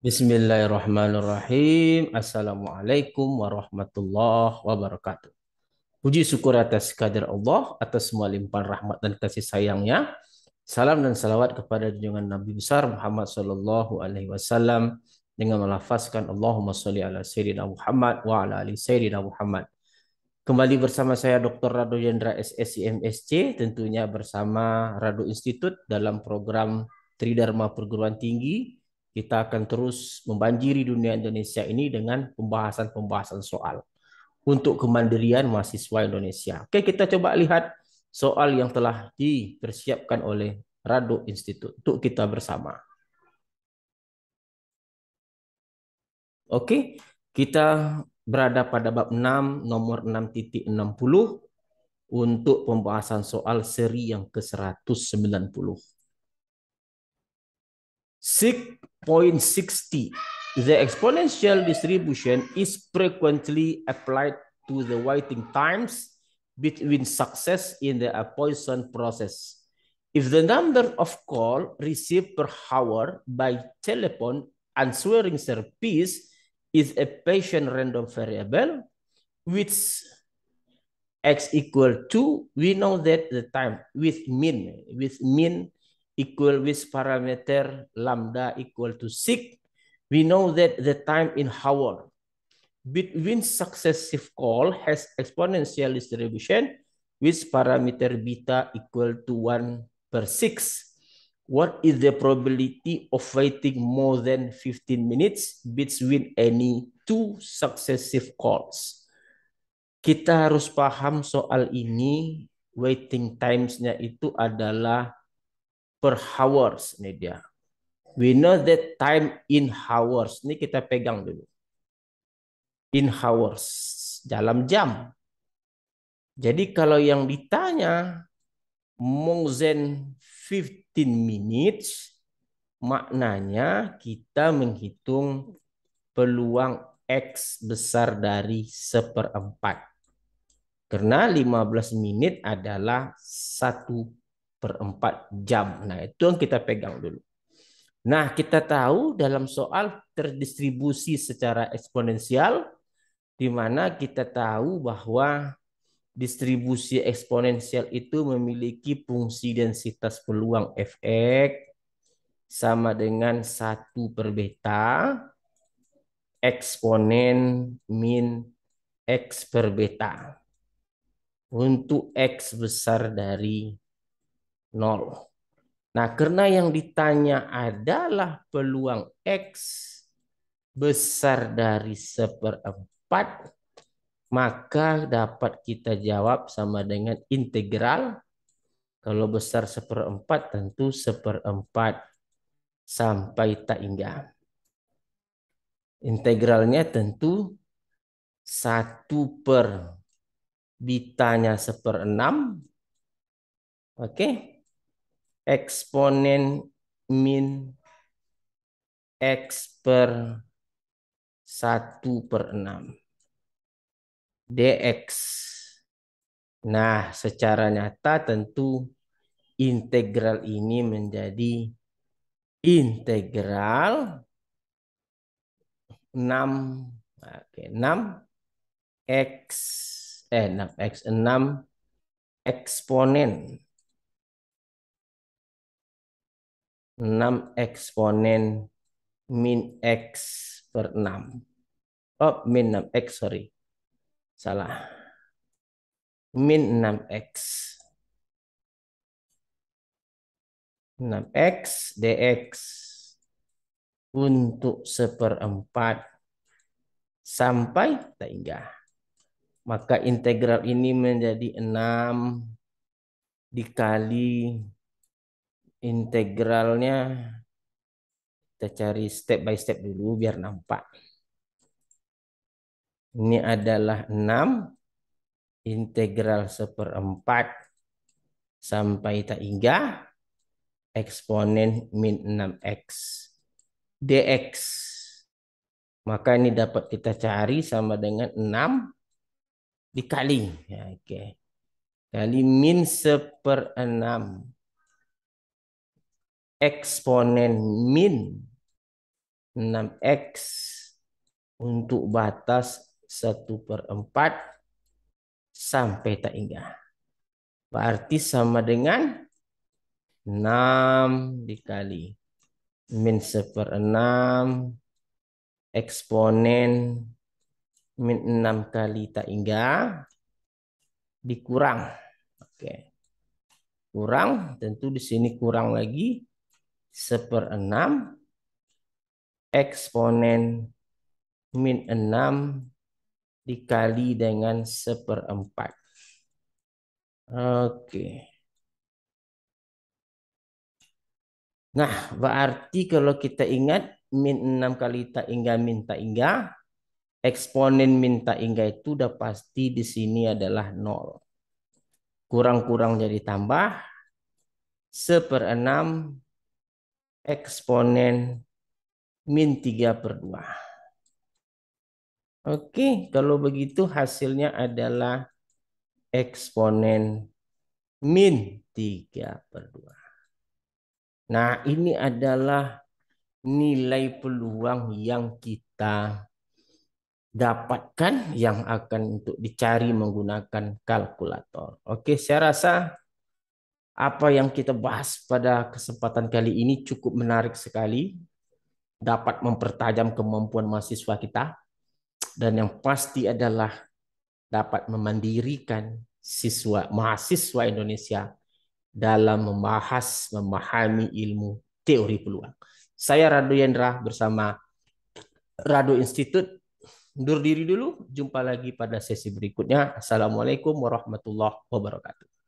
Bismillahirrahmanirrahim. Assalamualaikum warahmatullahi wabarakatuh. Puji syukur atas kehadiran Allah, atas semua limpahan rahmat dan kasih sayangnya. Salam dan salawat kepada junjungan Nabi besar Muhammad sallallahu alaihi wasallam dengan melafazkan Allahumma sholli ala sayyidina Muhammad wa ala ali sayyidina Muhammad. Kembali bersama saya Dr. Radu Jendra SSI MSC tentunya bersama Radu Institute dalam program Tridharma Perguruan Tinggi kita akan terus membanjiri dunia Indonesia ini dengan pembahasan-pembahasan soal untuk kemandirian mahasiswa Indonesia. Oke, kita coba lihat soal yang telah dipersiapkan oleh Radu Institute untuk kita bersama. Oke, kita berada pada bab 6 nomor 6.60 untuk pembahasan soal seri yang ke-190. 6.60. The exponential distribution is frequently applied to the waiting times between success in the poison process. If the number of call received per hour by telephone answering service is a patient random variable, which x equal to, we know that the time with mean, with mean equal with parameter lambda equal to 6, we know that the time in hour between successive call has exponential distribution with parameter beta equal to 1 per 6. What is the probability of waiting more than 15 minutes between any two successive calls? Kita harus paham soal ini waiting times-nya itu adalah per hours. Ini dia. We know that time in hours. Ini kita pegang dulu. In hours. Dalam jam. Jadi kalau yang ditanya more than 15 minutes, maknanya kita menghitung peluang X besar dari seperempat. Karena 15 menit adalah satu per 4 jam. Nah, itu yang kita pegang dulu. Nah, kita tahu dalam soal terdistribusi secara eksponensial di mana kita tahu bahwa distribusi eksponensial itu memiliki fungsi densitas peluang Fx sama dengan 1 per beta eksponen min x per beta untuk x besar dari nol. Nah, karena yang ditanya adalah peluang X besar dari seperempat, maka dapat kita jawab sama dengan integral. Kalau besar seperempat, tentu seperempat sampai tak hingga. Integralnya tentu satu per bitanya seperenam. Oke. Okay? eksponen min X per 1 per 6 dx. Nah, secara nyata tentu integral ini menjadi integral 6 oke 6 x eh 6 x 6 eksponen 6 eksponen min x per 6. Oh, min 6x, sorry. Salah. Min 6x. 6x dx untuk seperempat sampai tiga. Maka integral ini menjadi 6 dikali integralnya kita cari step by step dulu biar nampak. Ini adalah 6 integral seperempat sampai tak hingga eksponen min 6x dx. Maka ini dapat kita cari sama dengan 6 dikali. Ya, Oke. Okay. Kali min 6 eksponen min 6x untuk batas 1 per 4 sampai tak hingga. Berarti sama dengan 6 dikali min 1 per 6 eksponen min 6 kali tak hingga dikurang. Oke. Kurang tentu di sini kurang lagi seperenam eksponen min enam dikali dengan seperempat. Oke. Nah, berarti kalau kita ingat min enam kali tak ingat min tak hingga, eksponen min tak hingga itu udah pasti di sini adalah nol. Kurang-kurang jadi tambah. Seperenam eksponen min 3 per 2. Oke, kalau begitu hasilnya adalah eksponen min 3 per 2. Nah, ini adalah nilai peluang yang kita dapatkan yang akan untuk dicari menggunakan kalkulator. Oke, saya rasa apa yang kita bahas pada kesempatan kali ini cukup menarik sekali, dapat mempertajam kemampuan mahasiswa kita, dan yang pasti adalah dapat memandirikan siswa mahasiswa Indonesia dalam membahas, memahami ilmu teori peluang. Saya Radu Yendra bersama Radu Institute. Undur diri dulu, jumpa lagi pada sesi berikutnya. Assalamualaikum warahmatullahi wabarakatuh.